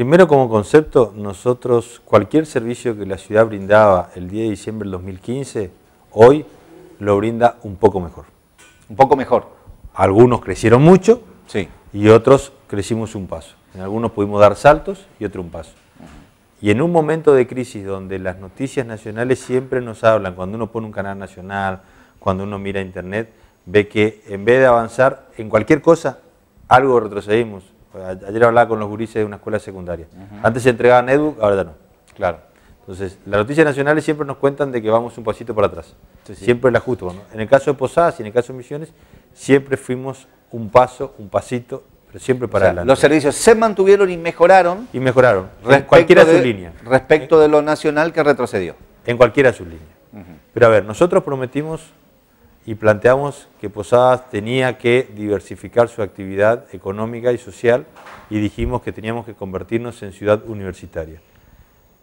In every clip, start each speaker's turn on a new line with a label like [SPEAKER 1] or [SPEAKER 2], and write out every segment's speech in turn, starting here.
[SPEAKER 1] Primero como concepto, nosotros cualquier servicio que la ciudad brindaba el 10 de diciembre del 2015, hoy lo brinda un poco mejor. Un poco mejor. Algunos crecieron mucho sí. y otros crecimos un paso. En algunos pudimos dar saltos y otro un paso. Y en un momento de crisis donde las noticias nacionales siempre nos hablan, cuando uno pone un canal nacional, cuando uno mira internet, ve que en vez de avanzar en cualquier cosa, algo retrocedimos. Pues, ayer hablaba con los gurises de una escuela secundaria. Antes se entregaban edu, ahora ya no. Claro. Entonces, las noticias nacionales siempre nos cuentan de que vamos un pasito para atrás. Siempre el ajuste. ¿no? En el caso de Posadas y en el caso de Misiones, siempre fuimos
[SPEAKER 2] un paso, un pasito, pero siempre para adelante. Los servicios se mantuvieron y mejoraron. Y mejoraron, en cualquiera de, sus Respecto de lo nacional que retrocedió. En cualquiera de sus líneas.
[SPEAKER 1] Pero a ver, nosotros prometimos y planteamos que Posadas tenía que diversificar su actividad económica y social y dijimos que teníamos que convertirnos en ciudad universitaria.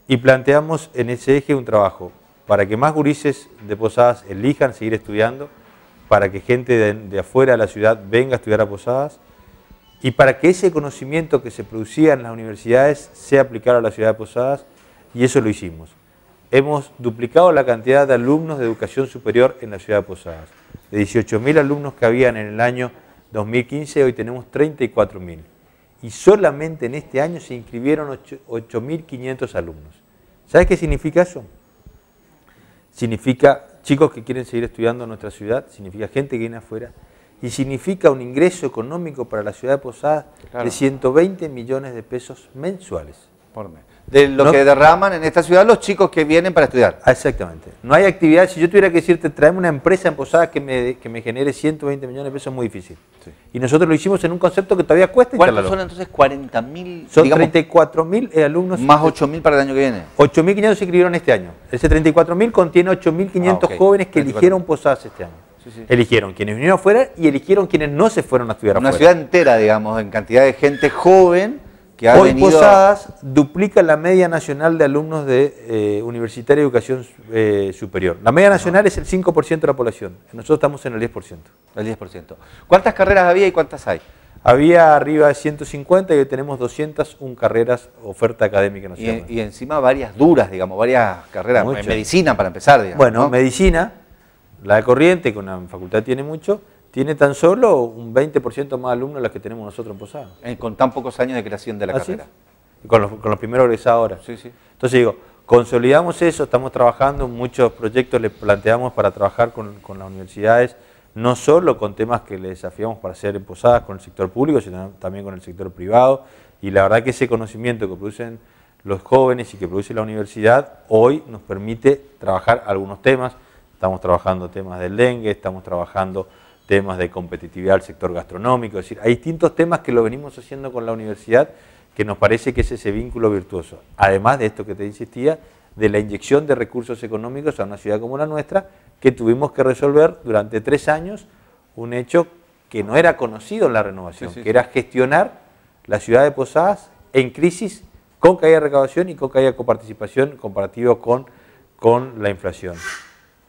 [SPEAKER 1] Y planteamos en ese eje un trabajo para que más gurises de Posadas elijan seguir estudiando, para que gente de, afuera de la ciudad venga a estudiar a Posadas y para que ese conocimiento que se producía en las universidades sea aplicado a la ciudad de Posadas y eso lo hicimos hemos duplicado la cantidad de alumnos de educación superior en la ciudad de Posadas. De 18.000 alumnos que habían en el año 2015, hoy tenemos 34.000. Y solamente en este año se inscribieron 8.500 alumnos. ¿Sabes qué significa eso? Significa chicos que quieren seguir estudiando en nuestra ciudad, significa gente que viene afuera, y significa un ingreso económico para la ciudad de Posadas de 120 millones de pesos mensuales. Por mes de lo que derraman
[SPEAKER 2] en esta ciudad los chicos que vienen para estudiar. Ah, exactamente.
[SPEAKER 1] No hay actividad. Si yo tuviera que decirte, traeme una empresa en Posadas que me, genere 120 millones de pesos, es muy difícil. Y nosotros lo hicimos en un concepto que todavía cuesta ¿Cuántos son
[SPEAKER 2] entonces 40.000? mil? Son digamos,
[SPEAKER 1] eh, alumnos. Más 8 mil para el año que viene. 8.500 mil se inscribieron este año. Ese 34.000 contiene 8 mil 500 ah, jóvenes que eligieron Posadas este año. Sí,
[SPEAKER 2] Eligieron quienes vinieron afuera y eligieron quienes no se fueron a estudiar afuera. Una ciudad entera, digamos, en cantidad de gente joven que Hoy Posadas
[SPEAKER 1] duplica la media nacional de alumnos de eh, Universitaria Educación
[SPEAKER 2] eh, Superior. La media
[SPEAKER 1] nacional es el 5% de la población. Nosotros estamos en el 10%. El 10%. ¿Cuántas carreras había y cuántas hay? Había arriba de 150 y hoy tenemos 201 carreras oferta académica Y, encima varias duras, digamos, varias carreras. medicina,
[SPEAKER 2] para empezar, digamos. Bueno,
[SPEAKER 1] medicina, la de corriente, que una facultad tiene mucho, tiene tan solo un 20% más alumnos de los que tenemos nosotros en Posadas. Eh, con tan pocos años de creación de la ¿Ah, carrera. Con los, con los, primeros egresados Sí, sí. Entonces digo, consolidamos eso, estamos trabajando, muchos proyectos les planteamos para trabajar con, las universidades, no solo con temas que les desafiamos para ser en Posadas con el sector público, sino también con el sector privado. Y la verdad que ese conocimiento que producen los jóvenes y que produce la universidad, hoy nos permite trabajar algunos temas. Estamos trabajando temas del dengue, estamos trabajando temas de competitividad del sector gastronómico, es decir, hay distintos temas que lo venimos haciendo con la universidad que nos parece que es ese vínculo virtuoso. Además de esto que te insistía, de la inyección de recursos económicos a una ciudad como la nuestra, que tuvimos que resolver durante tres años un hecho que no era conocido en la renovación, que era gestionar la ciudad de Posadas en crisis con caída de recaudación y con caída de coparticipación comparativo con, con la inflación.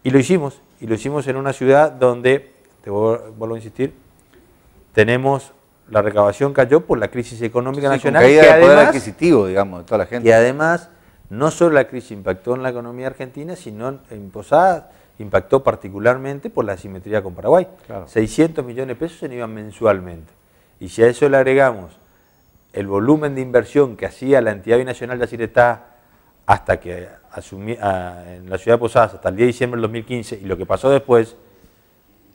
[SPEAKER 1] Y lo hicimos, y lo hicimos en una ciudad donde te vuelvo a insistir, tenemos la recaudación cayó por la crisis económica nacional. caída que poder adquisitivo,
[SPEAKER 2] digamos, de toda la gente. Y
[SPEAKER 1] además, no solo la crisis impactó en la economía argentina, sino en Posadas impactó particularmente por la asimetría con Paraguay. 600 millones de pesos se iban mensualmente. Y si a eso le agregamos el volumen de inversión que hacía la entidad binacional de Asiretá hasta que asumía... Ah, en la ciudad de Posadas, hasta el 10 de diciembre del 2015, y lo que pasó después,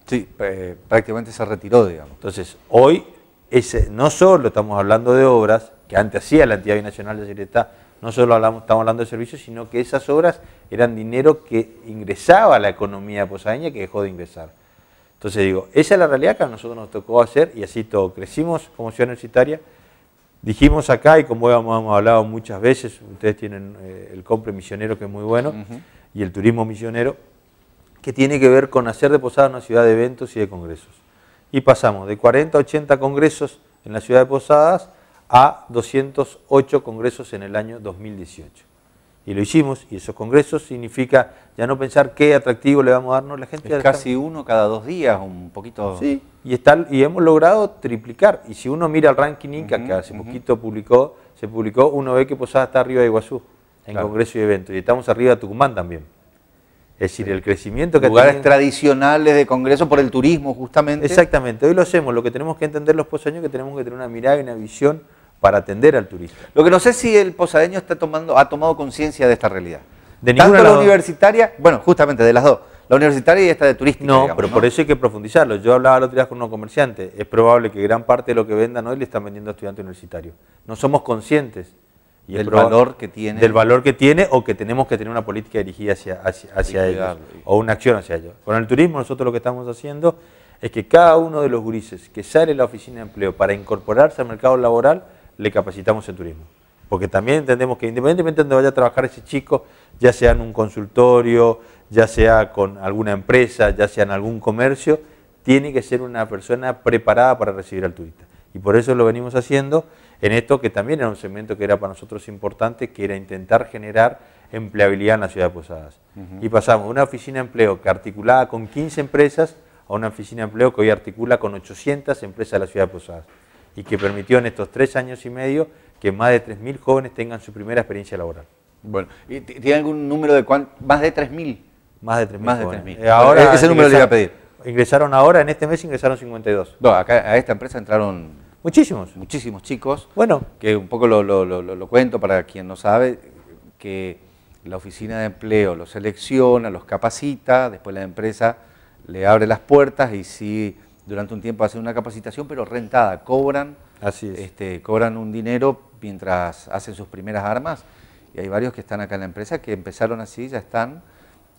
[SPEAKER 1] Sí, eh, prácticamente se retiró, digamos. Entonces, hoy ese, no solo estamos hablando de obras, que antes hacía la entidad binacional de seguridad, no solo estamos hablando de servicios, sino que esas obras eran dinero que ingresaba a la economía posadeña que dejó de ingresar. Entonces digo, esa es la realidad que a nosotros nos tocó hacer y así todo. Crecimos como ciudad universitaria, dijimos acá y como hemos hablado muchas veces, ustedes tienen eh, el compre misionero que es muy bueno y el turismo misionero, que tiene que ver con hacer de Posadas una ciudad de eventos y de congresos. Y pasamos de 40 a 80 congresos en la ciudad de Posadas a 208 congresos en el año 2018. Y lo hicimos, y esos congresos significa ya no pensar qué atractivo le vamos a darnos la gente. casi uno cada dos días, un poquito. Sí, y, está, y hemos logrado triplicar. Y si uno mira el ranking Inca, que hace poquito publicó, se publicó, uno ve que Posada está arriba de Iguazú, en congreso congresos y eventos. Y estamos arriba de Tucumán también. Es decir, el crecimiento que Lugares tenido...
[SPEAKER 2] tradicionales de congreso por el turismo, justamente. Exactamente, hoy lo hacemos. Lo que tenemos
[SPEAKER 1] que entender los posadeños es que tenemos que tener una mirada y una visión para atender al turista. Lo que no sé si el posadeño
[SPEAKER 2] está tomando, ha tomado conciencia de esta realidad. De Tanto la universitaria, bueno, justamente de las dos, la universitaria y esta de turística. No, pero por eso hay que profundizarlo. Yo hablaba el otro día con unos comerciantes, es probable
[SPEAKER 1] que gran parte de lo que vendan hoy le están vendiendo a estudiantes universitarios. No somos conscientes y del valor que tiene. Del valor que tiene o que tenemos que tener una política dirigida hacia, hacia, ellos o una acción hacia ellos. Con el turismo nosotros lo que estamos haciendo es que cada uno de los gurises que sale de la oficina de empleo para incorporarse al mercado laboral, le capacitamos el turismo. Porque también entendemos que independientemente de donde vaya a trabajar ese chico, ya sea en un consultorio, ya sea con alguna empresa, ya sea en algún comercio, tiene que ser una persona preparada para recibir al turista. Y por eso lo venimos haciendo en esto que también era un segmento que era para nosotros importante, que era intentar generar empleabilidad en la ciudad de Posadas. Y pasamos de una oficina de empleo que articulaba con 15 empresas a una oficina de empleo que hoy articula con 800 empresas de la ciudad de Posadas y que permitió en estos tres años y medio que más de 3.000 jóvenes tengan su primera experiencia laboral. Bueno,
[SPEAKER 2] ¿y tiene algún número de cuánto? ¿Más de 3.000?
[SPEAKER 1] Más de 3.000. Más de 3.000. Ahora, eh, Ese número le iba a pedir. Ingresaron ahora, en este mes ingresaron 52. No, acá a esta empresa
[SPEAKER 2] entraron Muchísimos. Muchísimos chicos. Bueno. Que un poco lo, lo, lo, cuento para quien no sabe, que la oficina de empleo los selecciona, los capacita, después la empresa le abre las puertas y si durante un tiempo hacen una capacitación, pero rentada, cobran, Así es. este, cobran un dinero mientras hacen sus primeras armas. Y hay varios que están acá en la empresa que empezaron así, ya están,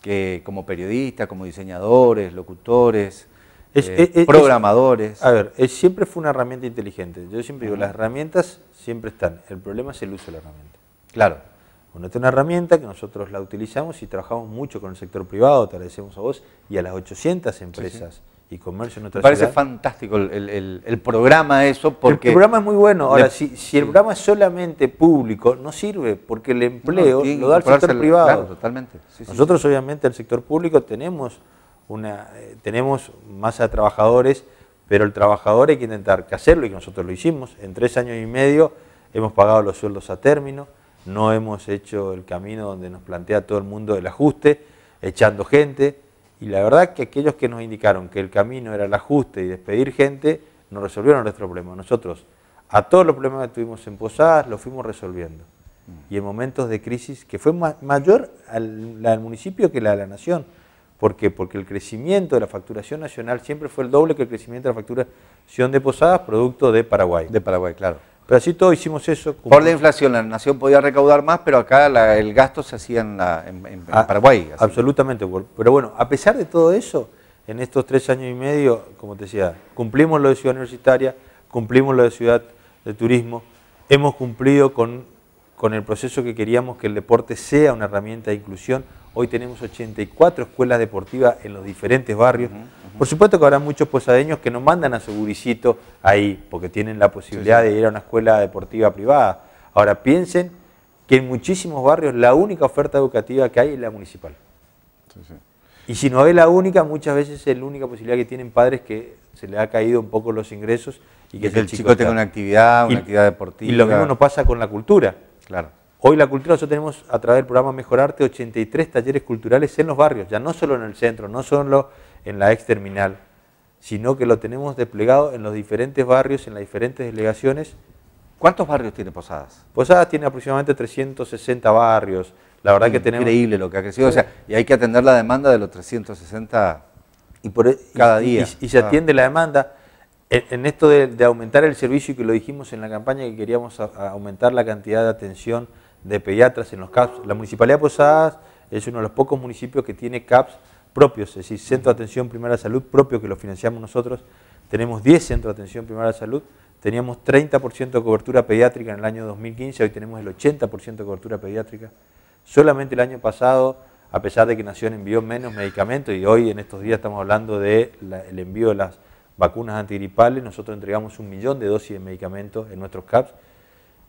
[SPEAKER 2] que como periodistas, como diseñadores, locutores, eh, eh, eh, programadores. a ver,
[SPEAKER 1] siempre fue una herramienta inteligente. Yo siempre digo, las herramientas siempre están. El problema es el uso de la herramienta. Claro, bueno, esta es una herramienta que nosotros la utilizamos y trabajamos mucho con el sector privado, te agradecemos a vos y a las 800 empresas. y comercio en nuestra Me parece fantástico
[SPEAKER 2] el, programa eso porque... El programa es muy bueno. Ahora, si, el
[SPEAKER 1] programa es solamente público, no sirve porque el empleo lo da el sector privado. totalmente. Nosotros obviamente el sector público tenemos eh, tenemos masa de trabajadores, pero el trabajador hay que intentar hacerlo y nosotros lo hicimos. En tres años y medio hemos pagado los sueldos a término, no hemos hecho el camino donde nos plantea todo el mundo el ajuste, echando gente. Y la verdad que aquellos que nos indicaron que el camino era el ajuste y despedir gente, nos resolvieron nuestro problema. Nosotros a todos los problemas que tuvimos en Posadas los fuimos resolviendo. Mm. Y en momentos de crisis, que fue mayor al, la del municipio que la de la nación. ¿Por qué? Porque el crecimiento de la facturación nacional siempre fue el doble que el crecimiento de la facturación de posadas,
[SPEAKER 2] producto de Paraguay. De Paraguay, claro.
[SPEAKER 1] Pero así todo hicimos eso. Por
[SPEAKER 2] la inflación, la nación podía recaudar más, pero acá el gasto se hacía en, la, en, ah, Paraguay. Absolutamente. Pero bueno,
[SPEAKER 1] a pesar de todo eso, en estos tres años y medio, como te decía, cumplimos lo de ciudad universitaria, cumplimos lo de ciudad de turismo, hemos cumplido con con el proceso que queríamos que el deporte sea una herramienta de inclusión. Hoy tenemos 84 escuelas deportivas en los diferentes barrios. Por supuesto que habrá muchos posadeños que no mandan a su ahí, porque tienen la posibilidad de ir a una escuela deportiva privada. Ahora piensen que en muchísimos barrios la única oferta educativa que hay es la municipal. y si no es la única, muchas veces es la única posibilidad que tienen padres que se le ha caído un poco los ingresos y que, el chico, tenga una actividad, una actividad deportiva. Y lo mismo nos pasa con la cultura. Claro. Hoy la cultura, nosotros tenemos a través del programa Mejor Arte 83 talleres culturales en los barrios, ya no solo en el centro, no solo en la ex terminal, sino que lo tenemos desplegado en los diferentes barrios, en las diferentes delegaciones. ¿Cuántos barrios tiene Posadas? Posadas tiene aproximadamente
[SPEAKER 2] 360 barrios. La verdad Increíble que Increíble lo que ha crecido, o sea, y hay que atender la demanda de los 360 y por, e- cada día. Y, se ah. atiende
[SPEAKER 1] la demanda en esto de, aumentar el servicio, que lo dijimos en la campaña, que queríamos aumentar la cantidad de atención de pediatras en los CAPS. La Municipalidad de Posadas es uno de los pocos municipios que tiene CAPS propios, es decir, Centro de Atención Primera de Salud propio, que lo financiamos nosotros. Tenemos 10 Centros de Atención Primera de Salud, teníamos 30% de cobertura pediátrica en el año 2015, hoy tenemos el 80% de cobertura pediátrica. Solamente el año pasado, a pesar de que Nación envió menos medicamentos, y hoy en estos días estamos hablando del envío de las vacunas antigripales, nosotros entregamos un millón de dosis de medicamentos en nuestros CAPS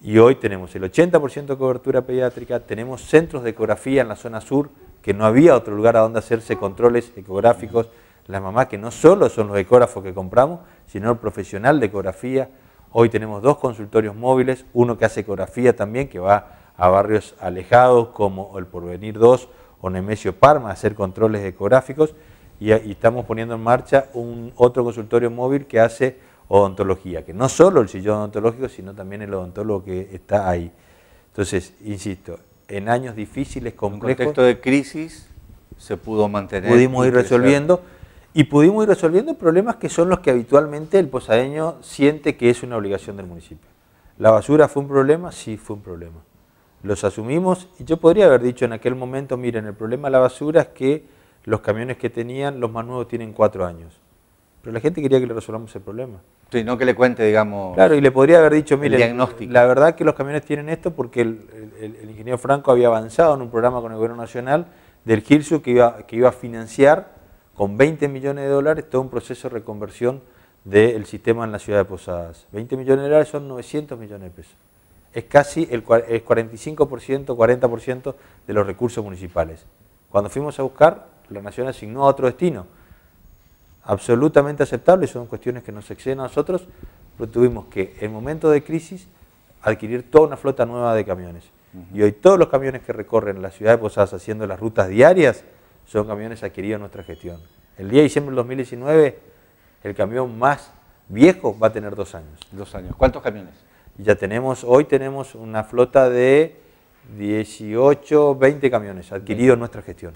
[SPEAKER 1] y hoy tenemos el 80% de cobertura pediátrica, tenemos centros de ecografía en la zona sur, que no había otro lugar a donde hacerse controles ecográficos, las mamás que no solo son los ecógrafos que compramos, sino el profesional de ecografía. Hoy tenemos dos consultorios móviles, uno que hace ecografía también, que va a barrios alejados como el Porvenir 2 o Nemesio Parma a hacer controles ecográficos, y, estamos poniendo en marcha un otro consultorio móvil que hace odontología, que no solo el sillón odontológico, sino también el odontólogo que está ahí. Entonces,
[SPEAKER 2] insisto, en años difíciles, complejos... En contexto de crisis se pudo mantener... Pudimos ir resolviendo
[SPEAKER 1] y pudimos ir resolviendo problemas que son los que habitualmente el posadeño siente que es una obligación del municipio. ¿La basura fue un problema? Sí, fue un problema. Los asumimos y yo podría haber dicho en aquel momento, miren, el problema de la basura es que los camiones que tenían, los más nuevos tienen cuatro años. Pero la gente quería que le resolvamos el problema. Sí, no
[SPEAKER 2] que le cuente, digamos. Claro, y le podría haber dicho, mire,
[SPEAKER 1] la verdad que los camiones tienen esto porque el, ingeniero Franco había avanzado en un programa con el gobierno nacional del GIRSU que iba, a financiar con 20 millones de dólares todo un proceso de reconversión del sistema en la ciudad de Posadas. 20 millones de dólares son 900 millones de pesos. Es casi el, el 45%, 40% de los recursos municipales. Cuando fuimos a buscar, la nación asignó a otro destino. Absolutamente aceptable, son cuestiones que nos exceden a nosotros, pero tuvimos que, en momento de crisis, adquirir toda una flota nueva de camiones. Y hoy todos los camiones que recorren la ciudad de Posadas haciendo las rutas diarias son camiones adquiridos en nuestra gestión. El día de diciembre del 2019, el camión más viejo va a tener dos años. Dos años. ¿Cuántos camiones? Ya tenemos, hoy tenemos una flota de 18, 20 camiones adquiridos en nuestra gestión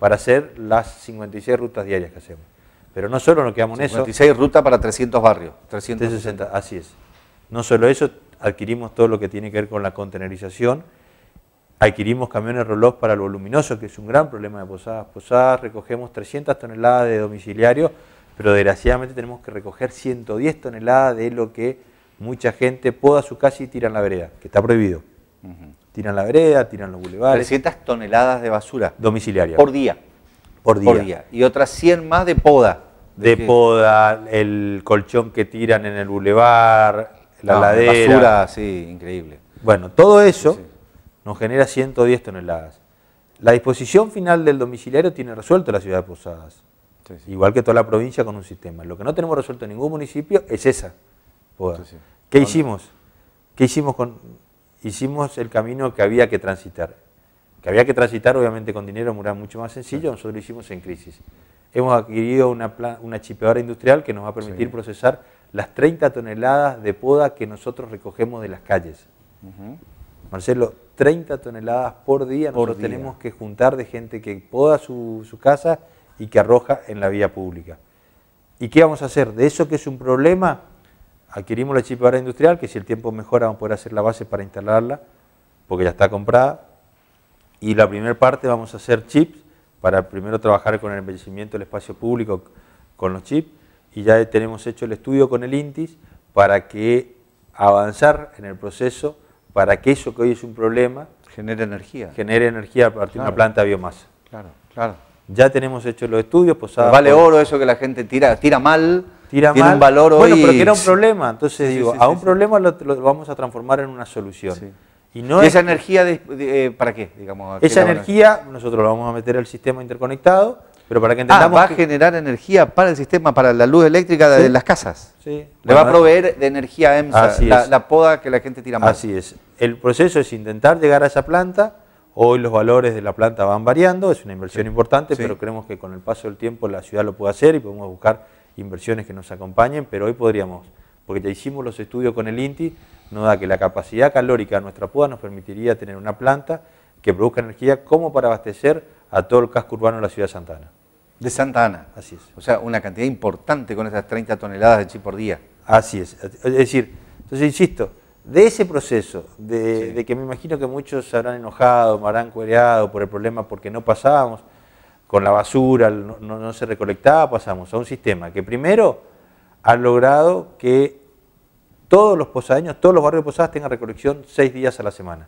[SPEAKER 1] para hacer las 56 rutas diarias que hacemos. Pero no solo nos quedamos en eso. 56 rutas para 300
[SPEAKER 2] barrios. 360,
[SPEAKER 1] así es. No solo eso, adquirimos todo lo que tiene que ver con la contenerización, adquirimos camiones reloj para lo voluminoso, que es un gran problema de Posadas. Posadas recogemos 300 toneladas de domiciliario, pero desgraciadamente tenemos que recoger 110 toneladas de lo que mucha gente poda su casa y tira en la vereda, que está prohibido. Tiran la vereda,
[SPEAKER 2] tiran los bulevares. 300 toneladas de basura.
[SPEAKER 1] Domiciliaria. Por día. Por día. día.
[SPEAKER 2] Y otras 100 más de poda. De,
[SPEAKER 1] poda, el colchón que tiran en el bulevar, la ah, ladera. Basura,
[SPEAKER 2] sí, increíble. Bueno, todo eso
[SPEAKER 1] nos genera 110 toneladas. La disposición final del domiciliario tiene resuelto la ciudad de Posadas. Igual que toda la provincia con un sistema. Lo que no tenemos resuelto en ningún municipio es esa. Poda. ¿Qué hicimos? ¿Qué hicimos con hicimos el camino que había que transitar. Que había que transitar, obviamente, con dinero era mucho más sencillo, nosotros lo hicimos en crisis. Hemos adquirido una, una chipeadora industrial que nos va a permitir procesar las 30 toneladas de poda que nosotros recogemos de las calles. Marcelo, 30 toneladas por día nosotros tenemos que juntar de gente que poda su, su casa y que arroja en la vía pública. ¿Y qué vamos a hacer? De eso que es un problema, adquirimos la chipadora industrial, que si el tiempo mejora vamos a poder hacer la base para instalarla, porque ya está comprada. Y la primera parte vamos a hacer chips, para primero trabajar con el embellecimiento del espacio público con los chips, y ya tenemos hecho el estudio con el INTIS para que avanzar en el proceso para que eso que hoy es un problema... Genere energía. Genere energía a partir de una planta de biomasa.
[SPEAKER 2] Claro, claro.
[SPEAKER 1] Ya tenemos hecho los estudios, pues... Vale oro eso que la gente tira, tira mal tira tiene un valor bueno, pero que era un problema. Entonces digo, a un problema lo, vamos a transformar en una solución. Y, esa energía eh, para qué? Digamos, esa energía nosotros la vamos a meter al sistema interconectado, pero para que ah, entendamos... va a generar
[SPEAKER 2] energía para el sistema, para la luz eléctrica de, las casas. Sí.
[SPEAKER 1] Le va a proveer
[SPEAKER 2] de energía EMSA, la,
[SPEAKER 1] poda que la gente tira más? Así es. El proceso es intentar llegar a esa planta. Hoy los valores de la planta van variando, es una inversión importante, pero creemos que con el paso del tiempo la ciudad lo puede hacer y podemos buscar inversiones que nos acompañen, pero hoy podríamos, porque ya hicimos los estudios con el INTI, nos da que la capacidad calórica de nuestra púa nos permitiría tener una planta que produzca energía como para abastecer a todo el casco urbano de la ciudad de Santa Ana.
[SPEAKER 2] De Santa Ana. Así es. O sea, una cantidad importante con esas 30 toneladas de chip por día. Así es. Es decir, entonces insisto, de ese proceso, de, que me imagino que muchos se
[SPEAKER 1] habrán enojado, me habrán cuereado por el problema porque no pasábamos, con la basura, no, se recolectaba, pasamos a un sistema que primero ha logrado que todos los posadeños, todos los barrios de posadas tengan recolección seis días a la semana.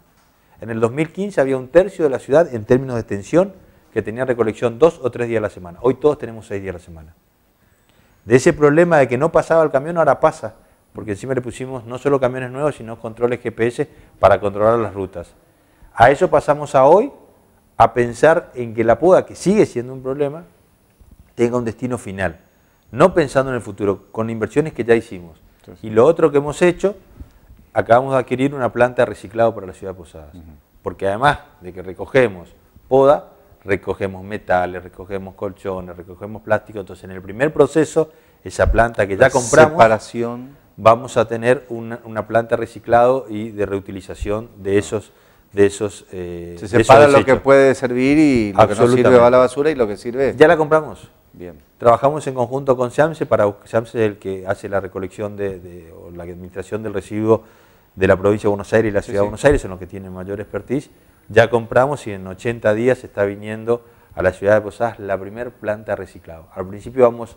[SPEAKER 1] En el 2015 había un tercio de la ciudad en términos de extensión que tenía recolección dos o tres días a la semana. Hoy todos tenemos seis días a la semana. De ese problema de que no pasaba el camión, ahora pasa, porque encima le pusimos no solo camiones nuevos, sino controles GPS para controlar las rutas. A eso pasamos a hoy, a pensar en que la poda, que sigue siendo un problema, tenga un destino final. No pensando en el futuro, con inversiones que ya hicimos. y lo otro que hemos hecho, acabamos de adquirir una planta de reciclado para la ciudad de Posadas. Porque además de que recogemos poda, recogemos metales, recogemos colchones, recogemos plástico. Entonces, en el primer proceso, esa planta que ya compramos, separación. vamos a tener una, una planta reciclado y de reutilización de esos de esos... Eh, se separa lo que puede servir y lo que no sirve va a la basura y lo que sirve... Ya la compramos. Bien. Trabajamos en conjunto con SAMSE, para, SAMSE es el que hace la recolección de, o la administración del residuo de la provincia de Buenos Aires y la ciudad de Buenos Aires, son los que tienen mayor expertise. Ya compramos y en 80 días está viniendo a la ciudad de Posadas la primera planta reciclado. Al principio vamos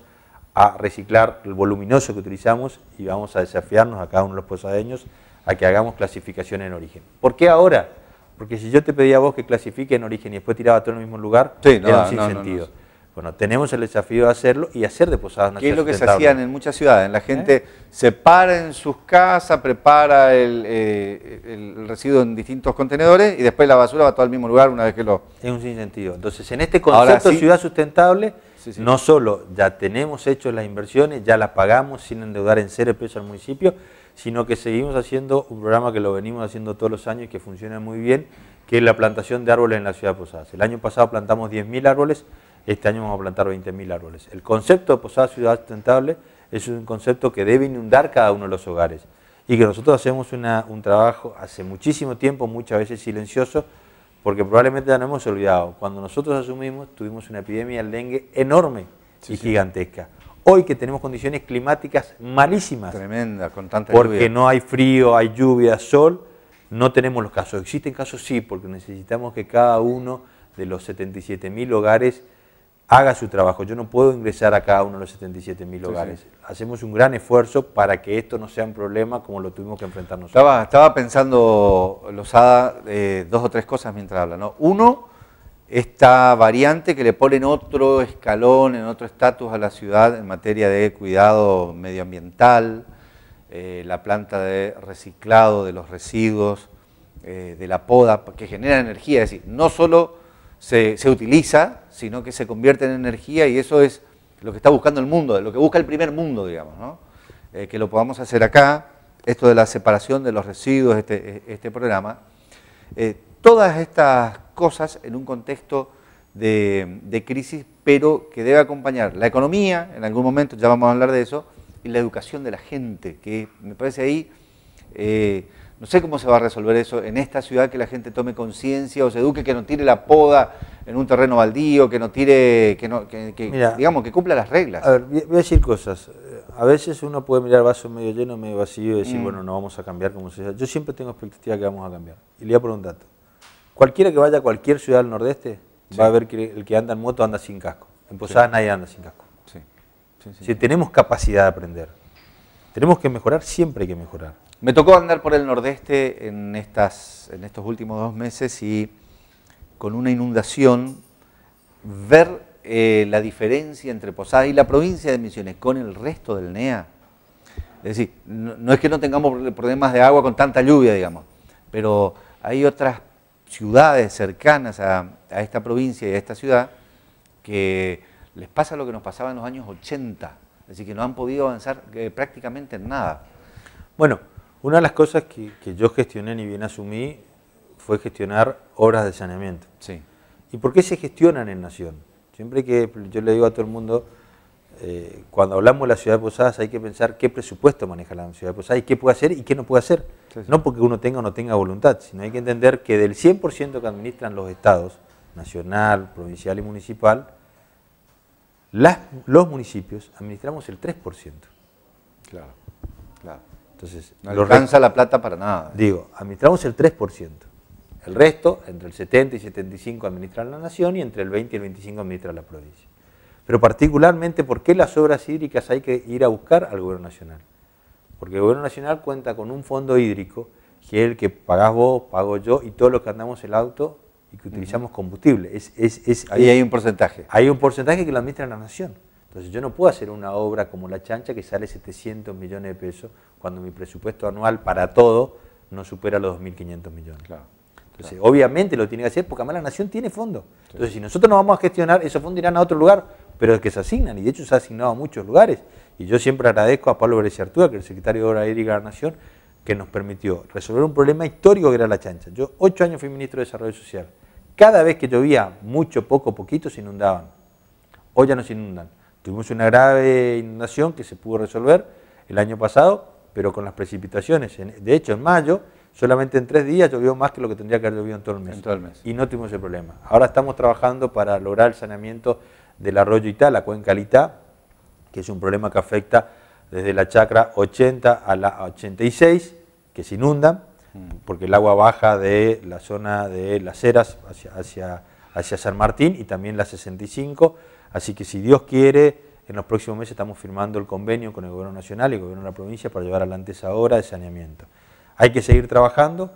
[SPEAKER 1] a reciclar el voluminoso que utilizamos y vamos a desafiarnos a cada uno de los posadeños a que hagamos clasificación en origen. ¿Por qué ahora? Porque si yo te pedía a vos que clasifique en origen y después tiraba todo en el mismo lugar, era un sinsentido. bueno, tenemos
[SPEAKER 2] el desafío de hacerlo y hacer de Posadas Nacionales. ¿Qué es lo que se hacían en muchas ciudades? La gente ¿Eh? se para en sus casas, prepara eh, el, residuo en distintos contenedores y después la basura va todo al mismo lugar una vez que lo...
[SPEAKER 1] Es un sinsentido. Entonces, en este concepto de ciudad
[SPEAKER 2] sustentable no
[SPEAKER 1] solo ya tenemos hechos las inversiones, ya las pagamos sin endeudar en cero pesos al municipio, sino que seguimos haciendo un programa que lo venimos haciendo todos los años y que funciona muy bien, que es la plantación de árboles en la ciudad de Posadas. El año pasado plantamos 10.000 árboles, este año vamos a plantar 20.000 árboles. El concepto de Posadas Ciudad Sustentable es un concepto que debe inundar cada uno de los hogares y que nosotros hacemos un trabajo hace muchísimo tiempo, muchas veces silencioso, porque probablemente ya no hemos olvidado. Cuando nosotros asumimos, tuvimos una epidemia de dengue enorme y gigantesca. Hoy que tenemos condiciones climáticas malísimas. Tremenda, con tanta Porque no hay frío, hay lluvia, sol, no tenemos los casos. Existen casos sí, porque necesitamos que cada uno de los 77.000 hogares haga su trabajo. Yo no puedo ingresar a cada uno de los 77 mil hogares. Hacemos un gran esfuerzo para que esto no sea un problema como lo tuvimos que enfrentar
[SPEAKER 2] nosotros. Estaba, pensando, Lozada, eh, dos o tres cosas mientras habla. Uno, esta variante que le ponen otro escalón, en otro estatus a la ciudad en materia de cuidado medioambiental, eh, la planta de reciclado de los residuos, eh, de la poda, que genera energía. Es decir, no solo se, utiliza, sino que se convierte en energía y eso es lo que está buscando el mundo, lo que busca el primer mundo, digamos, ¿no? Eh, que lo podamos hacer acá, esto de la separación de los residuos, este, este programa. Eh, todas estas cosas en un contexto de, crisis, pero que debe acompañar la economía, en algún momento ya vamos a hablar de eso, y la educación de la gente, que me parece ahí eh, no sé cómo se va a resolver eso en esta ciudad, que la gente tome conciencia o se eduque, que no tire la poda en un terreno baldío, que no tire, que, no, digamos, que cumpla las reglas.
[SPEAKER 1] A ver, voy a decir cosas. A veces uno puede mirar vaso medio lleno, medio vacío y decir, mm. bueno, no vamos a cambiar como sea. Yo siempre tengo expectativa que vamos a cambiar. Y le voy a preguntar, cualquiera que vaya a cualquier ciudad del nordeste va a ver que el que anda en moto anda sin casco. En Posadas nadie
[SPEAKER 2] anda sin casco. Si tenemos capacidad de aprender, tenemos que mejorar, siempre hay que mejorar. Me tocó andar por el nordeste en, estas, en estos últimos dos meses y con una inundación ver eh, la diferencia entre Posada y la provincia de Misiones con el resto del NEA. Es decir, no, es que no tengamos problemas de agua con tanta lluvia, digamos, pero hay otras ciudades cercanas a, esta provincia y a esta ciudad que les pasa lo que nos pasaba en los años 80, es decir, que no han podido avanzar eh, prácticamente en nada.
[SPEAKER 1] Bueno, una de las cosas que, yo gestioné ni bien asumí fue gestionar obras de saneamiento. Sí. ¿Y por qué se gestionan en Nación? Siempre que yo le digo a todo el mundo, eh, cuando hablamos de la ciudad de Posadas hay que pensar qué presupuesto maneja la ciudad de Posadas y qué puede hacer y qué no puede hacer. No porque uno tenga o no tenga voluntad, sino hay que entender que del 100% que administran los estados, nacional, provincial y municipal, los municipios administramos el 3%. Claro, claro. Entonces, no alcanza la plata para nada. Digo, administramos el 3%. El resto, entre el 70 y 75 administra la nación y entre el 20 y el 25 administra la provincia. Pero particularmente, ¿por qué las obras hídricas hay que ir a buscar al gobierno nacional? Porque el gobierno nacional cuenta con un fondo hídrico, que es el que pagás vos, pago yo y todos los que andamos el auto y que utilizamos combustible. Es, es, Ahí hay un porcentaje. Hay un porcentaje que lo administra la nación. Entonces yo no puedo hacer una obra como La Chancha que sale 700 millones de pesos cuando mi presupuesto anual para todo no supera los 2.500 millones. Entonces obviamente lo tiene que hacer porque además la nación tiene fondos. Entonces si nosotros no vamos a gestionar, esos fondos irán a otro lugar, pero es que se asignan y de hecho se ha asignado a muchos lugares. Y yo siempre agradezco a Pablo Brescia Artúa, que es el secretario de Obra de la Nación, que nos permitió resolver un problema histórico que era la chancha. Yo ocho años fui ministro de Desarrollo Social. Cada vez que llovía, mucho, poco, poquito, se inundaban. Hoy ya no se inundan Tuvimos una grave inundación que se pudo resolver el año pasado, pero con las precipitaciones. De hecho, en mayo, solamente en tres días llovió más que lo que tendría que haber llovido en todo el mes. Y no tuvimos ese problema. Ahora estamos trabajando para lograr el saneamiento del arroyo Itá, la cuenca Itá, que es un problema que afecta desde la chacra 80 a la 86, que se inunda, mm. porque el agua baja de la zona de las Heras hacia, hacia, hacia San Martín y también la 65 Así que si Dios quiere, en los próximos meses estamos firmando el convenio con el Gobierno Nacional y el Gobierno de la provincia para llevar adelante esa obra de saneamiento. Hay que seguir trabajando,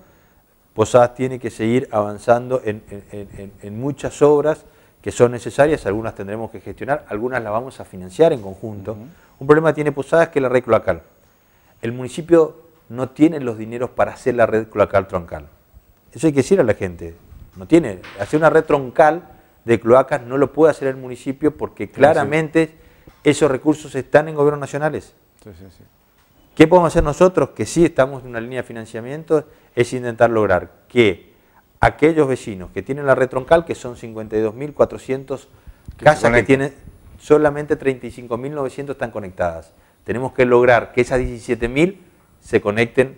[SPEAKER 1] Posadas tiene que seguir avanzando en, muchas obras que son necesarias, algunas tendremos que gestionar, algunas las vamos a financiar en conjunto. Un problema que tiene Posadas es que la red cloacal. El municipio no tiene los dineros para hacer la red cloacal troncal. Eso hay que decir a la gente. No tiene. Hacer una red troncal de cloacas no lo puede hacer el municipio porque claramente esos recursos están en gobiernos nacionales. ¿Qué podemos hacer nosotros? Que sí estamos en una línea de financiamiento, es intentar lograr que aquellos vecinos que tienen la red troncal, que son 52.400 casas que tienen, solamente 35.900 están conectadas. Tenemos que lograr que esas 17.000
[SPEAKER 2] se conecten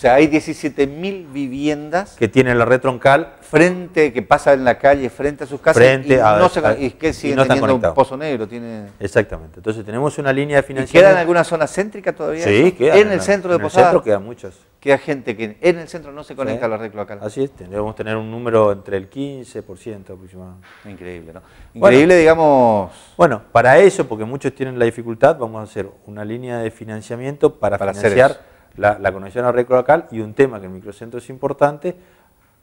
[SPEAKER 2] o sea, hay 17.000 viviendas que tienen la red troncal frente que pasa en la calle frente a sus casas y no se, que siguen teniendo un pozo negro, tiene
[SPEAKER 1] Exactamente. Entonces tenemos una línea
[SPEAKER 2] de financiación. quedan algunas zonas céntrica todavía? Sí, quedan en, el centro de Posadas. En el centro quedan muchas.
[SPEAKER 1] Queda gente que en el centro no se conecta a la red local. Así es, tendríamos tener un número entre el 15% aproximadamente. Increíble, ¿no? Increíble,
[SPEAKER 2] digamos. Bueno,
[SPEAKER 1] para eso, porque muchos tienen la dificultad, vamos a hacer una línea de financiamiento para financiar la, la red local y un tema que en el microcentro es importante,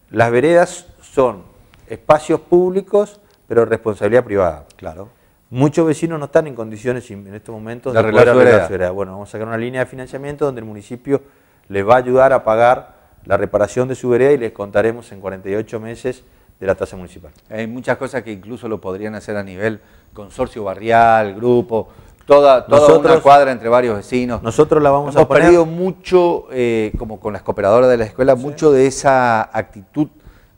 [SPEAKER 1] las veredas son espacios públicos, pero responsabilidad privada. Claro. Muchos vecinos no están en condiciones en estos momentos de arreglar su vereda. Bueno, vamos a sacar una línea de financiamiento donde el municipio les va a ayudar a pagar la reparación de su vereda y les contaremos en 48
[SPEAKER 2] meses de la tasa municipal. Hay muchas cosas que incluso lo podrían hacer a nivel consorcio barrial, grupo, toda, toda cuadra entre varios vecinos. Nosotros la vamos a poner. perdido mucho, eh, como con las cooperadoras de la escuela, mucho de esa actitud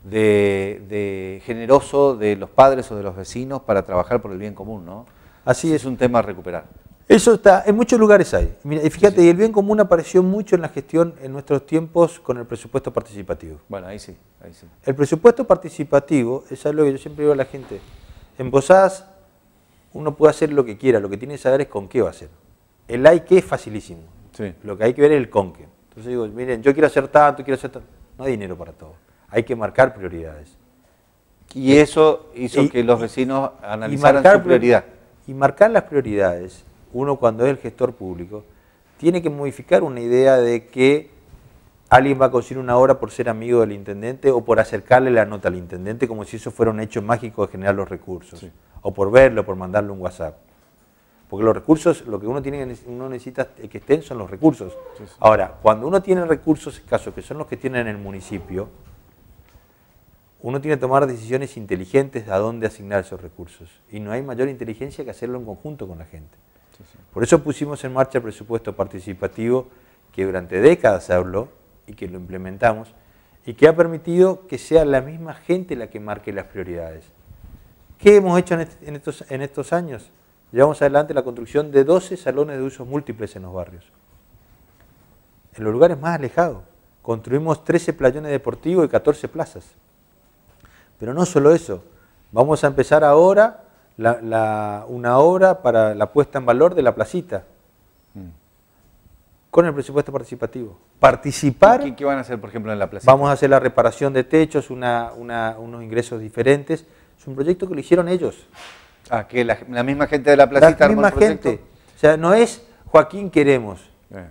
[SPEAKER 2] de, de, generoso de los padres o de los vecinos para trabajar por el bien común, ¿no? Así es. un tema a recuperar.
[SPEAKER 1] Eso está, en muchos lugares hay. y fíjate, y el bien común apareció mucho en la gestión en nuestros tiempos con el presupuesto participativo. Bueno, ahí sí, ahí sí. El presupuesto participativo es algo que yo siempre digo a la gente. En Posadas uno puede hacer lo que quiera, lo que tiene que saber es con qué va a hacer. El hay que es facilísimo. Lo que hay que ver es el con qué. Entonces digo, miren, yo quiero hacer tanto, quiero hacer tanto. No hay dinero para todo. Hay que marcar prioridades.
[SPEAKER 2] Y eso hizo que los vecinos analizaran su prioridad.
[SPEAKER 1] Y marcar las prioridades, uno cuando es el gestor público, tiene que modificar una idea de que alguien va a conseguir una obra por ser amigo del intendente o por acercarle la nota al intendente como si eso fuera un hecho mágico de generar los recursos. Sí o por verlo, por mandarle un WhatsApp. Porque los recursos, lo que uno, tiene, uno necesita que estén son los recursos. Ahora, cuando uno tiene recursos escasos, que son los que tiene en el municipio, uno tiene que tomar decisiones inteligentes a dónde asignar esos recursos. Y no hay mayor inteligencia que hacerlo en conjunto con la gente. por eso pusimos en marcha el presupuesto participativo, que durante décadas habló y que lo implementamos, y que ha permitido que sea la misma gente la que marque las prioridades. ¿Qué hemos hecho este, en, estos, años? Llevamos adelante la construcción de 12 salones de usos múltiples en los barrios. En los lugares más alejados. Construimos 13 playones deportivos y 14 plazas. Pero no solo eso. Vamos a empezar ahora una obra para la puesta en valor de la placita. Mm. Con el presupuesto
[SPEAKER 2] participativo. Participar. ¿Qué, ¿Qué, van a hacer, por ejemplo, en la placita? Vamos
[SPEAKER 1] a hacer la reparación de techos, unos ingresos diferentes es un proyecto que lo hicieron ellos. Ah, que la, misma gente de la placita. La misma gente. O sea, no es Joaquín queremos. Eh,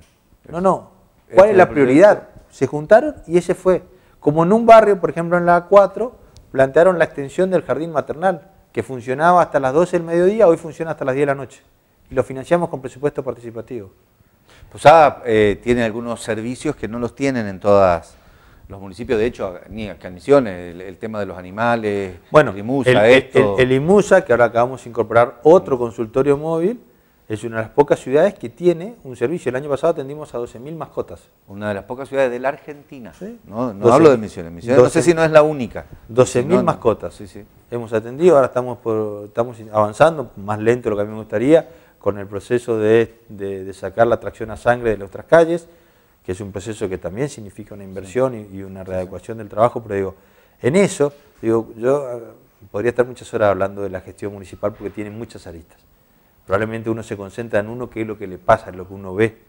[SPEAKER 1] no, no.
[SPEAKER 2] Este ¿Cuál es la prioridad?
[SPEAKER 1] Se juntaron y ese fue. Como en un barrio, por ejemplo en la A4, plantearon la extensión del jardín maternal, que funcionaba hasta las 12 del mediodía, hoy funciona hasta las 10 de la noche. Y lo financiamos con presupuesto participativo.
[SPEAKER 2] Pues tiene algunos servicios que no los tienen en todas los municipios, de hecho, ni acá Misiones, el, tema de los animales, bueno, el IMUSA, que ahora acabamos de incorporar otro mm.
[SPEAKER 1] consultorio móvil, es una de las pocas ciudades que tiene un servicio. El año pasado atendimos a 12.000 mascotas. Una de las
[SPEAKER 2] pocas ciudades de la Argentina. No, hablo de Misiones, no sé si no es la única. 12.000 mascotas
[SPEAKER 1] sí, sí. hemos atendido, ahora estamos, por, estamos avanzando, más lento lo que a mí me gustaría, con el proceso de, sacar la tracción a sangre de nuestras calles que es un proceso que también significa una inversión y, una readecuación del trabajo, pero digo, en eso, digo, yo ah, podría estar muchas horas hablando de la gestión municipal porque tiene muchas aristas. Probablemente uno se concentra en uno, que es lo que le pasa, lo que uno ve.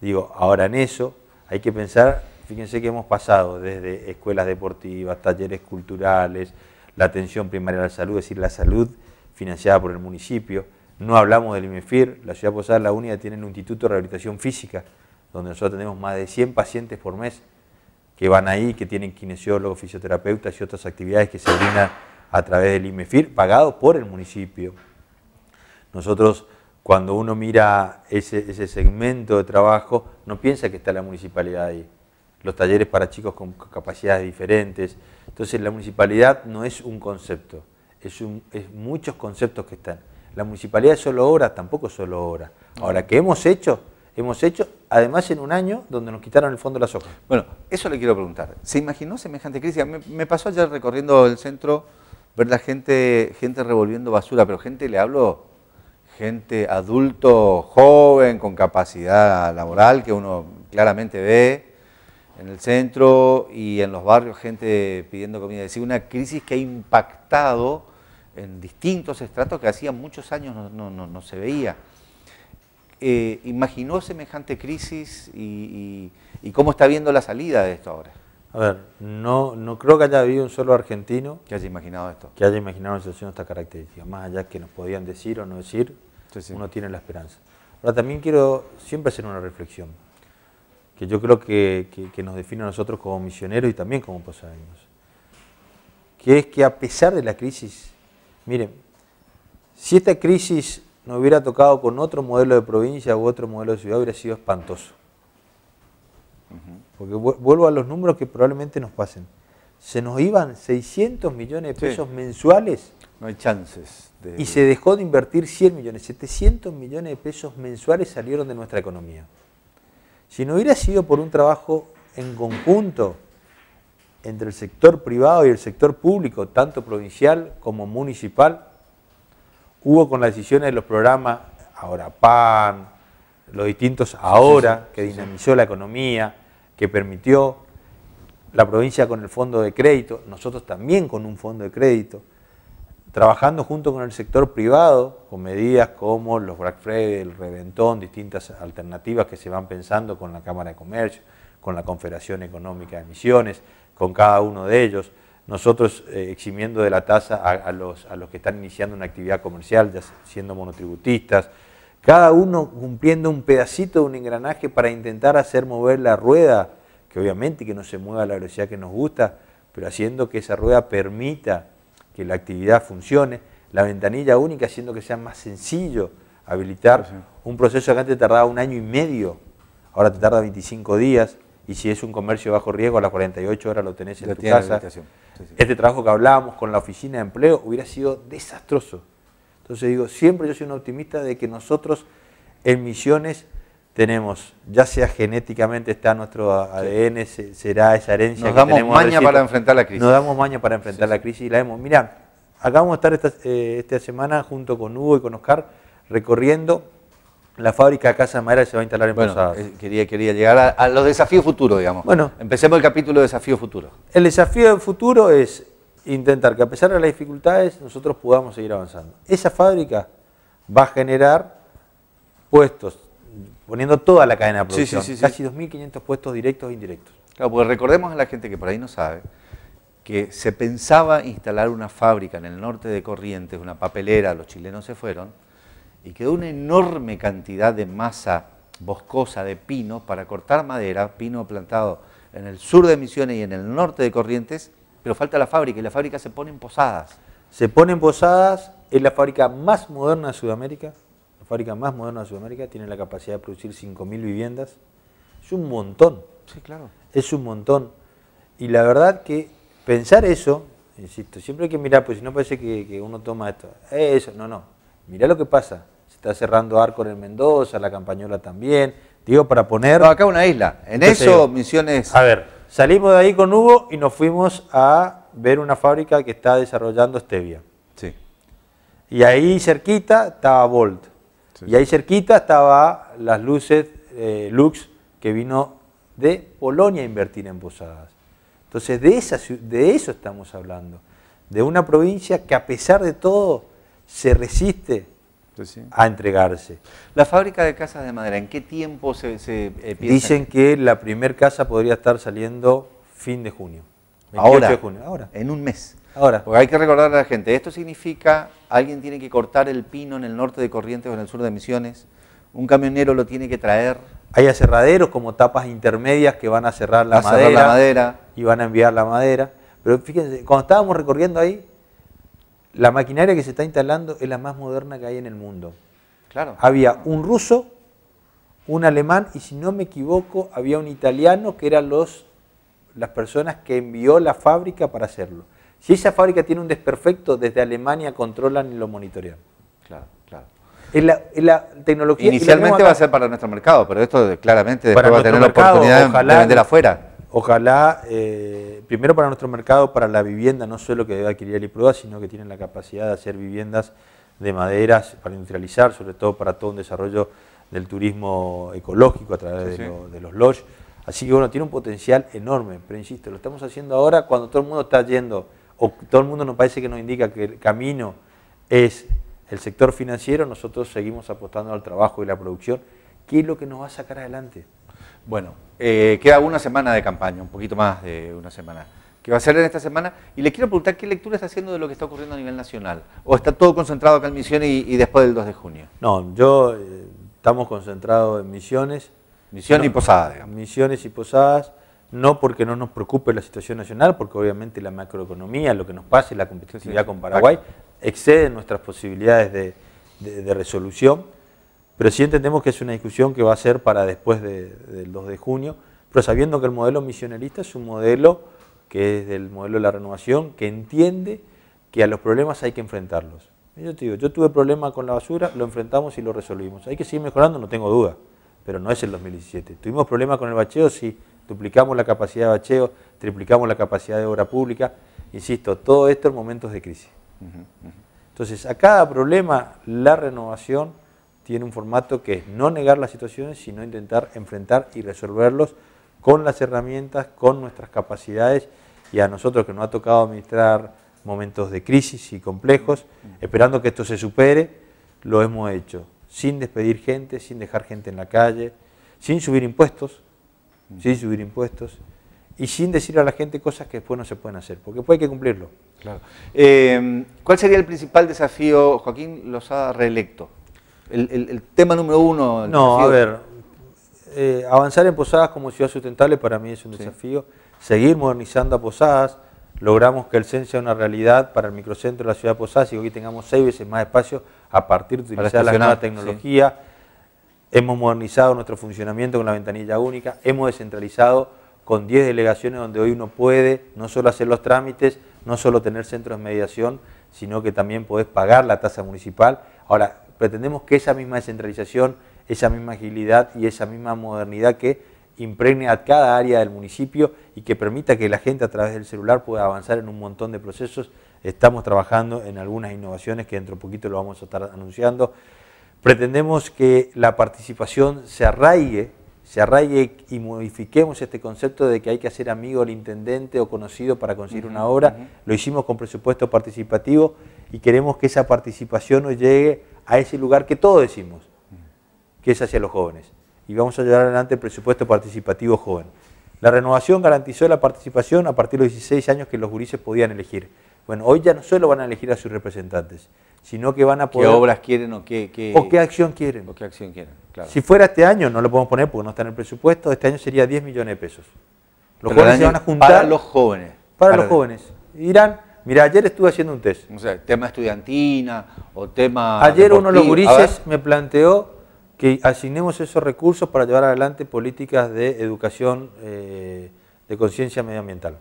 [SPEAKER 1] Digo, ahora en eso hay que pensar, fíjense que hemos pasado desde escuelas deportivas, talleres culturales, la atención primaria a la salud, es decir, la salud financiada por el municipio. No hablamos del IMEFIR, la ciudad de Posada, la única tiene un instituto de rehabilitación física donde nosotros tenemos más de 100 pacientes por mes que van ahí, que tienen kinesiólogos, fisioterapeutas y otras actividades que se brindan a través del IMEFIR, pagado por el municipio. Nosotros, cuando uno mira ese, segmento de trabajo, no piensa que está la municipalidad ahí. Los talleres para chicos con capacidades diferentes. Entonces, la municipalidad no es un concepto, es, un, es muchos conceptos que están. La municipalidad es solo obra, tampoco es solo obra. Ahora, ¿qué hemos hecho? hemos hecho, además en un año
[SPEAKER 2] donde nos quitaron el fondo de la soja. Bueno, eso le quiero preguntar. ¿Se imaginó semejante crisis? Me, pasó ayer recorriendo el centro, ver la gente, gente revolviendo basura, pero gente, le hablo, gente adulto, joven, con capacidad laboral, que uno claramente ve en el centro y en los barrios, gente pidiendo comida. Es decir, una crisis que ha impactado en distintos estratos que hacía muchos años no se veía. Eh, imaginó semejante crisis y, cómo está viendo la salida de esto ahora?
[SPEAKER 1] A ver, no, no creo que haya habido un solo argentino que haya imaginado esto. Que haya imaginado una situación de esta característica. Más allá que nos podían decir o no decir, uno tiene la esperanza. Ahora también quiero siempre hacer una reflexión, que yo creo que, nos define a nosotros como misioneros y también como posadeños. Que es que a pesar de la crisis, miren, si esta crisis no hubiera tocado con otro modelo de provincia u otro modelo de ciudad, hubiera sido espantoso. Porque vuelvo a los números que probablemente nos pasen. Se nos iban 600 millones de pesos mensuales.
[SPEAKER 2] No hay chances. Y se
[SPEAKER 1] dejó de invertir 100 millones. 700 millones de pesos mensuales salieron de nuestra economía. Si no hubiera sido por un trabajo en conjunto entre el sector privado y el sector público, tanto provincial como municipal, hubo con las decisiones de los programas, ahora PAN, los distintos ahora, que dinamizó la economía, que permitió la provincia con el fondo de crédito, nosotros también con un fondo de crédito, trabajando junto con el sector privado, con medidas como los Black Friday, el Reventón, distintas alternativas que se van pensando con la Cámara de Comercio, con la Confederación Económica de Misiones, con cada uno de ellos, nosotros eh, eximiendo de la tasa a, los, que están iniciando una actividad comercial, ya siendo monotributistas, cada uno cumpliendo un pedacito de un engranaje para intentar hacer mover la rueda, que obviamente que no se mueva a la velocidad que nos gusta, pero haciendo que esa rueda permita que la actividad funcione, la ventanilla única haciendo que sea más sencillo habilitar un proceso que antes tardaba un año y medio, ahora te tarda 25 días, y si es un comercio bajo riesgo, a las 48 horas lo tenés en tu casa. Este trabajo que hablábamos con la oficina de empleo hubiera sido desastroso. Entonces digo, siempre yo soy un optimista de que nosotros en Misiones tenemos, ya sea genéticamente está nuestro ADN, será esa herencia Nos damos maña para enfrentar la crisis. Nos damos maña para enfrentar la crisis y la hemos Mira, vamos a estar eh, esta semana junto con Hugo y con Oscar
[SPEAKER 2] recorriendo la fábrica Casa Madera se va a instalar en Posadas. Eh, quería, quería llegar a, los desafíos futuros, digamos. Bueno, empecemos el capítulo Desafío Futuro.
[SPEAKER 1] El desafío futuro es intentar que a pesar de las dificultades nosotros podamos seguir avanzando. Esa fábrica va a generar
[SPEAKER 2] puestos, poniendo toda la cadena de producción, sí, sí, sí, casi
[SPEAKER 1] 2.500 puestos directos e indirectos.
[SPEAKER 2] Claro, porque recordemos a la gente que por ahí no sabe que se pensaba instalar una fábrica en el norte de Corrientes, una papelera, los chilenos se fueron, y quedó una enorme cantidad de masa boscosa de pino para cortar madera, pino plantado en el sur de Misiones y en el norte de Corrientes, pero falta la fábrica y la fábrica se pone en Posadas. Se pone en Posadas, es la fábrica más moderna de Sudamérica,
[SPEAKER 1] la fábrica más moderna de Sudamérica, tiene la capacidad de producir 5.000 viviendas, es un montón. Sí, claro. Es un montón. Y la verdad que pensar eso, insisto, siempre hay que mirar, pues si no parece que, que uno toma esto, eso, no, no, mirá lo que pasa, está cerrando ARCO en Mendoza, La Campañola también. Digo, para poner... No, acá una isla. En eso, Misiones... A ver, salimos de ahí con Hugo y nos fuimos a ver una fábrica que está desarrollando stevia. Sí. Y ahí cerquita estaba Volt. Y ahí cerquita estaba las luces eh, Lux que vino de Polonia a invertir en Posadas. Entonces de, esa, de eso estamos hablando.
[SPEAKER 2] De una provincia que a pesar de todo se resiste pues a entregarse. ¿La fábrica de casas de madera en qué tiempo se, se eh, Dicen que la primer casa podría estar saliendo fin de junio. ahora, de junio. ahora. En un mes. Ahora. Porque hay que recordar a la gente, esto significa alguien tiene que cortar el pino en el norte de Corrientes o en el sur de Misiones, un camionero lo tiene que traer. Hay aserraderos como tapas intermedias que van a cerrar cerrar la madera
[SPEAKER 1] y van a enviar la madera. Pero fíjense, cuando estábamos recorriendo ahí, la maquinaria que se está instalando es la más moderna que hay en el mundo. Claro. Había un ruso, un alemán y si no me equivoco había un italiano que eran los, las personas que envió la fábrica para hacerlo. Si esa fábrica tiene un desperfecto, desde Alemania controlan y lo monitorean. Claro, claro. la, tecnología Inicialmente va a ser
[SPEAKER 2] para nuestro mercado, pero esto claramente después va a tener la oportunidad de vender
[SPEAKER 1] afuera. Ojalá, eh, primero para nuestro mercado, para la vivienda, no solo que debe adquirir el prueba sino que tienen la capacidad de hacer viviendas de maderas para industrializar, sobre todo para todo un desarrollo del turismo ecológico a través de, los lodge. Así que bueno, tiene un potencial enorme, pero insisto, lo estamos haciendo ahora cuando todo el mundo está yendo, o todo el mundo nos parece que nos indica que el camino es el sector financiero, nosotros seguimos apostando al trabajo y la producción, ¿qué es lo que nos va a sacar adelante.
[SPEAKER 2] Bueno, eh, queda una semana de campaña, un poquito más de una semana. que va a ser en esta semana? Y le quiero preguntar qué lectura está haciendo de lo que está ocurriendo a nivel nacional. ¿O está todo concentrado acá en Misiones y, después del 2 de junio?
[SPEAKER 1] No, yo eh, estamos concentrados en Misiones. Misiones y Posadas, Misiones y Posadas, no porque no nos preocupe la situación nacional, porque obviamente la macroeconomía, lo que nos pase, la competencia con Paraguay, excede nuestras posibilidades de resolución pero sí entendemos que es una discusión que va a ser para después del 2 de junio, pero sabiendo que el modelo misionerista es un modelo que es del modelo de la renovación, que entiende que a los problemas hay que enfrentarlos. Yo te digo, yo tuve problema con la basura, lo enfrentamos y lo resolvimos. Hay que seguir mejorando, no tengo duda, pero no es el 2017. Tuvimos problemas con el bacheo, si duplicamos la capacidad de bacheo, triplicamos la capacidad de obra pública, insisto, todo esto en momentos de crisis. Entonces, a cada problema, la renovación tiene un formato que es no negar las situaciones, sino intentar enfrentar y resolverlos con las herramientas, con nuestras capacidades y a nosotros que nos ha tocado administrar momentos de crisis y complejos, esperando que esto se supere, lo hemos hecho, sin despedir gente, sin dejar gente en la calle, sin subir impuestos, sin subir impuestos y sin decir a la gente cosas que después no se pueden hacer, porque después hay que cumplirlo.
[SPEAKER 2] Eh, ¿Cuál sería el principal desafío, Joaquín los ha reelecto? el, tema número uno. No, a ver,
[SPEAKER 1] eh, avanzar en Posadas como ciudad sustentable para mí es un desafío. Seguir modernizando a Posadas, logramos que el CEN sea una realidad para el microcentro de la ciudad de Posadas y hoy tengamos seis veces más espacio a partir de utilizar la nueva tecnología. Hemos modernizado nuestro funcionamiento con la ventanilla única, hemos descentralizado con 10 delegaciones donde hoy uno puede no solo hacer los trámites, no solo tener centros de mediación, sino que también podés pagar la tasa municipal. Ahora, pretendemos que esa misma descentralización, esa misma agilidad y esa misma modernidad que impregne a cada área del municipio y que permita que la gente a través del celular pueda avanzar en un montón de procesos. Estamos trabajando en algunas innovaciones que dentro de poquito lo vamos a estar anunciando. Pretendemos que la participación se arraigue, se arraigue y modifiquemos este concepto de que hay que hacer amigo al intendente o conocido para conseguir una obra. Lo hicimos con presupuesto participativo y queremos que esa participación nos llegue a ese lugar que todos decimos, que es hacia los jóvenes. Y vamos a llevar adelante el presupuesto participativo joven. La renovación garantizó la participación a partir de los 16 años que los gurises podían elegir. Bueno, hoy ya no solo van a elegir a sus representantes, sino que van a poder... ¿Qué obras quieren o qué, qué... O qué acción quieren? O qué acción quieren, claro. Si fuera este año, no lo podemos poner porque no está en el presupuesto, este año sería 10
[SPEAKER 2] millones de pesos. Los jóvenes se van a juntar... Para los jóvenes. Para, los jóvenes. Irán Mira, ayer estuve haciendo un test. O sea, tema estudiantina o tema. Ayer uno de los gurises
[SPEAKER 1] me planteó que asignemos esos recursos para llevar adelante políticas de educación eh, de conciencia medioambiental.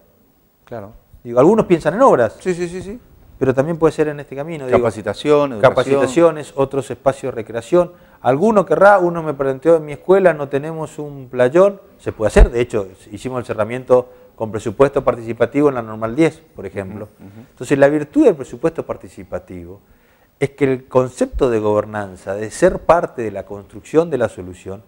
[SPEAKER 1] Claro. Digo, algunos piensan en obras. Sí, sí, sí, sí. Pero también puede ser en este camino. Capacitación, educación. Capacitaciones, otros espacios de recreación. Alguno querrá, uno me presentó en mi escuela, no tenemos un playón, se puede hacer, de hecho hicimos el cerramiento con presupuesto participativo en la normal 10, por ejemplo. Entonces la virtud del presupuesto participativo es que el concepto de gobernanza, de ser parte de la construcción de la solución,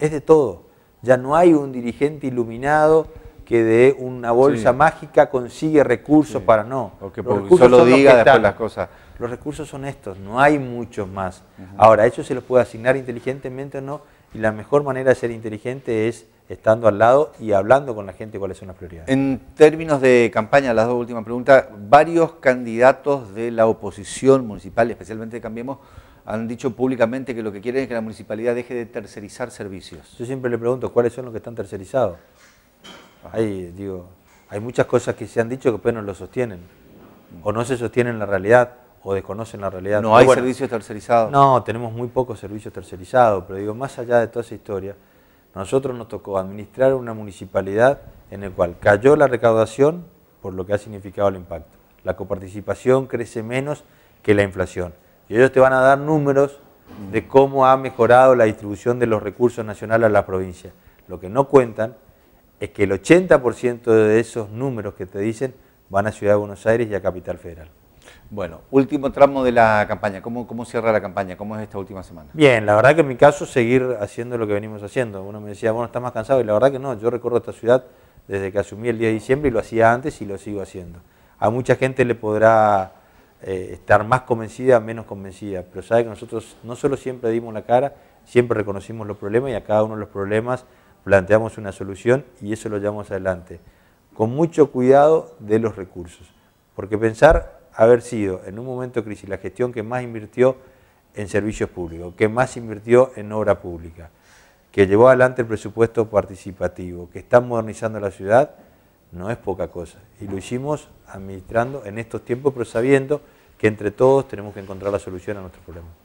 [SPEAKER 1] es de todo. Ya no hay un dirigente iluminado que de una bolsa mágica consigue recursos para no. O que solo diga después las cosas los recursos son estos, no hay muchos más. Ahora, eso se los puede asignar inteligentemente o no, y la mejor manera de ser inteligente es estando al
[SPEAKER 2] lado y hablando con la gente cuáles son las prioridades. En términos de campaña, las dos últimas preguntas, varios candidatos de la oposición municipal, especialmente de Cambiemos, han dicho públicamente que lo que quieren es que la municipalidad deje de tercerizar servicios.
[SPEAKER 1] Yo siempre le pregunto, ¿cuáles son los que están tercerizados? Hay, digo, hay muchas cosas que se han dicho que después no lo sostienen, o no se sostienen en la realidad o desconocen la realidad. ¿No hay servicios tercerizados? No, tenemos muy pocos servicios tercerizados, pero digo, más allá de toda esa historia, nosotros nos tocó administrar una municipalidad en la cual cayó la recaudación por lo que ha significado el impacto. La coparticipación crece menos que la inflación. Y ellos te van a dar números de cómo ha mejorado la distribución de los recursos nacionales a la provincia. Lo que no cuentan es que el 80% de esos números que te dicen van a Ciudad de Buenos Aires y a
[SPEAKER 2] Capital Federal. Bueno, último tramo de la campaña. ¿Cómo, ¿Cómo cierra la campaña? ¿Cómo es esta última semana? Bien, la verdad
[SPEAKER 1] que en mi caso seguir haciendo lo que venimos haciendo. Uno me decía, bueno, estás más cansado y la verdad que no, yo recorro esta ciudad desde que asumí el 10 de diciembre y lo hacía antes y lo sigo haciendo. A mucha gente le podrá eh, estar más convencida, menos convencida, pero sabe que nosotros no solo siempre dimos la cara, siempre reconocimos los problemas y a cada uno de los problemas planteamos una solución y eso lo llevamos adelante. Con mucho cuidado de los recursos, porque pensar haber sido en un momento de crisis la gestión que más invirtió en servicios públicos, que más invirtió en obra pública, que llevó adelante el presupuesto participativo, que está modernizando la ciudad, no es poca cosa. Y lo hicimos administrando en estos tiempos, pero sabiendo que entre todos tenemos que encontrar la solución a nuestros problemas.